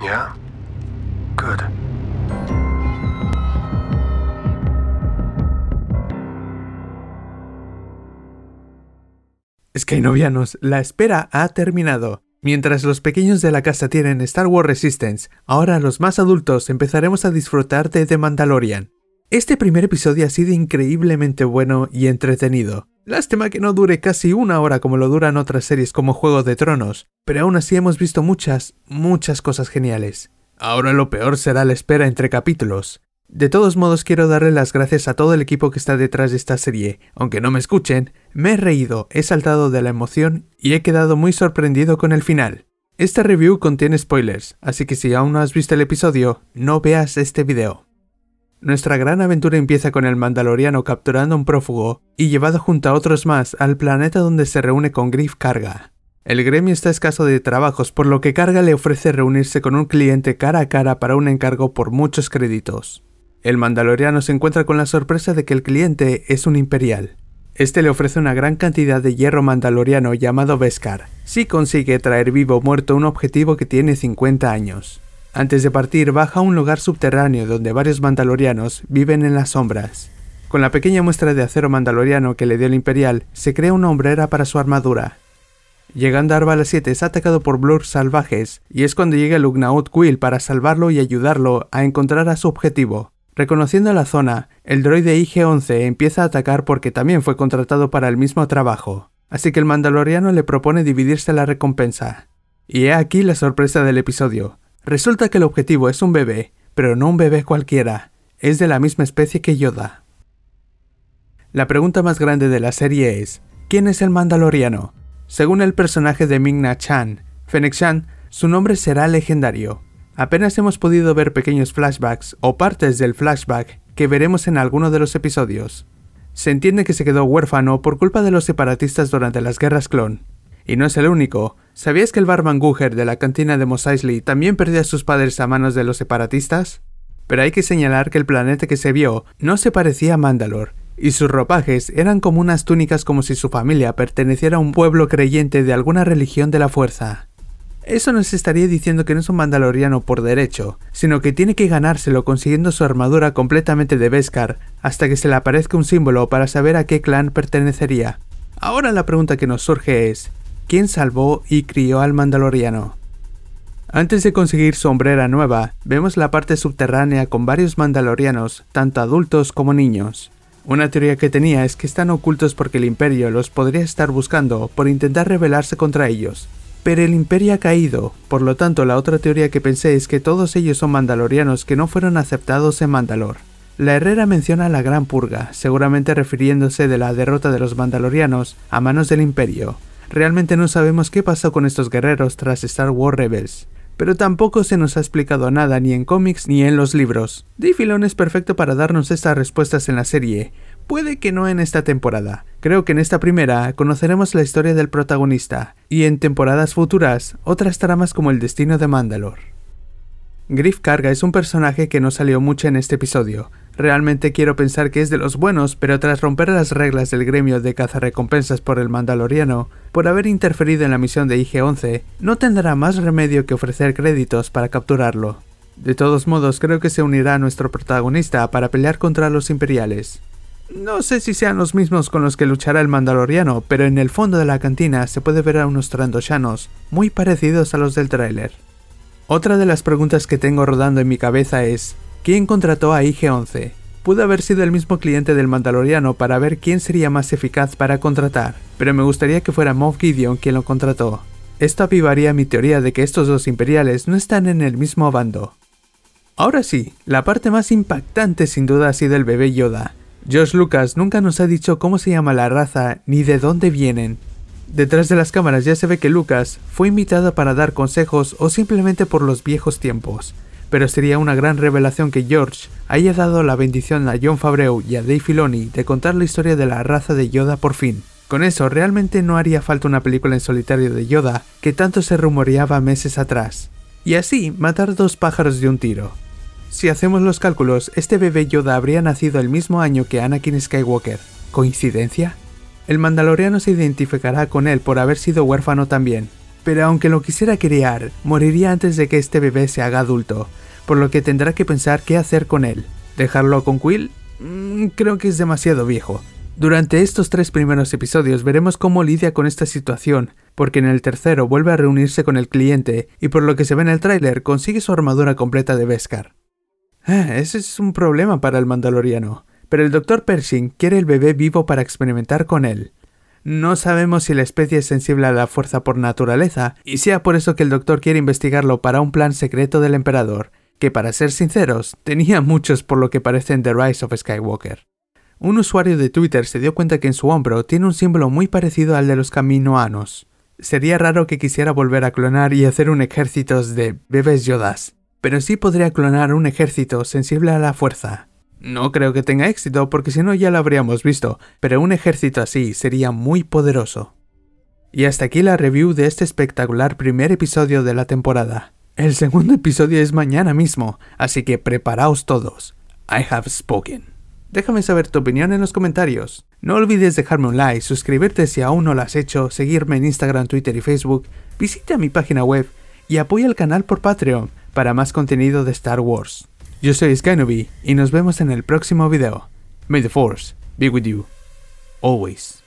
Ya, Good. Skynovianos, la espera ha terminado. Mientras los pequeños de la casa tienen Star Wars Resistance, ahora los más adultos empezaremos a disfrutar de The Mandalorian. Este primer episodio ha sido increíblemente bueno y entretenido. Lástima que no dure casi una hora como lo duran otras series como Juego de Tronos, pero aún así hemos visto muchas, muchas cosas geniales. Ahora lo peor será la espera entre capítulos. De todos modos quiero darle las gracias a todo el equipo que está detrás de esta serie. Aunque no me escuchen, me he reído, he saltado de la emoción y he quedado muy sorprendido con el final. Esta review contiene spoilers, así que si aún no has visto el episodio, no veas este video. Nuestra gran aventura empieza con el mandaloriano capturando a un prófugo y llevado junto a otros más al planeta donde se reúne con Griff Carga. El gremio está escaso de trabajos, por lo que Carga le ofrece reunirse con un cliente cara a cara para un encargo por muchos créditos. El mandaloriano se encuentra con la sorpresa de que el cliente es un imperial. Este le ofrece una gran cantidad de hierro mandaloriano llamado Beskar, si consigue traer vivo o muerto un objetivo que tiene 50 años. Antes de partir, baja a un lugar subterráneo donde varios mandalorianos viven en las sombras. Con la pequeña muestra de acero mandaloriano que le dio el Imperial, se crea una hombrera para su armadura. Llegando a Arbala 7 es atacado por blurs salvajes, y es cuando llega el Ugnaut Quill para salvarlo y ayudarlo a encontrar a su objetivo. Reconociendo la zona, el droide IG-11 empieza a atacar porque también fue contratado para el mismo trabajo, así que el mandaloriano le propone dividirse la recompensa. Y he aquí la sorpresa del episodio, Resulta que el objetivo es un bebé, pero no un bebé cualquiera, es de la misma especie que Yoda. La pregunta más grande de la serie es, ¿quién es el Mandaloriano? Según el personaje de Ming-Na Chan, Fennec Chan, su nombre será legendario. Apenas hemos podido ver pequeños flashbacks o partes del flashback que veremos en alguno de los episodios. Se entiende que se quedó huérfano por culpa de los separatistas durante las guerras clon, y no es el único. ¿Sabías que el barman Guger de la cantina de Mos Eisley también perdió a sus padres a manos de los separatistas? Pero hay que señalar que el planeta que se vio no se parecía a Mandalor, y sus ropajes eran como unas túnicas como si su familia perteneciera a un pueblo creyente de alguna religión de la fuerza. Eso nos estaría diciendo que no es un mandaloriano por derecho, sino que tiene que ganárselo consiguiendo su armadura completamente de Beskar hasta que se le aparezca un símbolo para saber a qué clan pertenecería. Ahora la pregunta que nos surge es, ¿Quién salvó y crió al mandaloriano. Antes de conseguir sombrera nueva, vemos la parte subterránea con varios mandalorianos, tanto adultos como niños. Una teoría que tenía es que están ocultos porque el imperio los podría estar buscando por intentar rebelarse contra ellos, pero el imperio ha caído, por lo tanto la otra teoría que pensé es que todos ellos son mandalorianos que no fueron aceptados en Mandalor. La Herrera menciona la Gran Purga, seguramente refiriéndose de la derrota de los mandalorianos a manos del imperio, Realmente no sabemos qué pasó con estos guerreros tras Star Wars Rebels, pero tampoco se nos ha explicado nada ni en cómics ni en los libros. Filon es perfecto para darnos estas respuestas en la serie, puede que no en esta temporada. Creo que en esta primera conoceremos la historia del protagonista, y en temporadas futuras otras tramas como el destino de Mandalore. Griff Carga es un personaje que no salió mucho en este episodio, Realmente quiero pensar que es de los buenos, pero tras romper las reglas del gremio de cazarrecompensas por el Mandaloriano, por haber interferido en la misión de IG-11, no tendrá más remedio que ofrecer créditos para capturarlo. De todos modos, creo que se unirá a nuestro protagonista para pelear contra los imperiales. No sé si sean los mismos con los que luchará el Mandaloriano, pero en el fondo de la cantina se puede ver a unos trandoshanos, muy parecidos a los del tráiler. Otra de las preguntas que tengo rodando en mi cabeza es, ¿Quién contrató a IG-11. Pudo haber sido el mismo cliente del Mandaloriano para ver quién sería más eficaz para contratar, pero me gustaría que fuera Moff Gideon quien lo contrató. Esto avivaría mi teoría de que estos dos imperiales no están en el mismo bando. Ahora sí, la parte más impactante sin duda ha sido el bebé Yoda. George Lucas nunca nos ha dicho cómo se llama la raza ni de dónde vienen. Detrás de las cámaras ya se ve que Lucas fue invitada para dar consejos o simplemente por los viejos tiempos pero sería una gran revelación que George haya dado la bendición a John Favreau y a Dave Filoni de contar la historia de la raza de Yoda por fin. Con eso, realmente no haría falta una película en solitario de Yoda que tanto se rumoreaba meses atrás. Y así, matar dos pájaros de un tiro. Si hacemos los cálculos, este bebé Yoda habría nacido el mismo año que Anakin Skywalker. ¿Coincidencia? El mandaloriano se identificará con él por haber sido huérfano también, pero aunque lo quisiera criar, moriría antes de que este bebé se haga adulto, por lo que tendrá que pensar qué hacer con él. ¿Dejarlo con Quill? Mm, creo que es demasiado viejo. Durante estos tres primeros episodios veremos cómo lidia con esta situación, porque en el tercero vuelve a reunirse con el cliente y por lo que se ve en el tráiler consigue su armadura completa de Beskar. Ah, ese es un problema para el mandaloriano, pero el Dr. Pershing quiere el bebé vivo para experimentar con él, no sabemos si la especie es sensible a la fuerza por naturaleza, y sea por eso que el doctor quiere investigarlo para un plan secreto del emperador, que para ser sinceros, tenía muchos por lo que parecen The Rise of Skywalker. Un usuario de Twitter se dio cuenta que en su hombro tiene un símbolo muy parecido al de los caminoanos. Sería raro que quisiera volver a clonar y hacer un ejército de bebés yodas, pero sí podría clonar un ejército sensible a la fuerza, no creo que tenga éxito porque si no ya lo habríamos visto, pero un ejército así sería muy poderoso. Y hasta aquí la review de este espectacular primer episodio de la temporada. El segundo episodio es mañana mismo, así que preparaos todos. I have spoken. Déjame saber tu opinión en los comentarios. No olvides dejarme un like, suscribirte si aún no lo has hecho, seguirme en Instagram, Twitter y Facebook, visita mi página web y apoya el canal por Patreon para más contenido de Star Wars. Yo soy Skynoby y nos vemos en el próximo video. May the Force be with you. Always.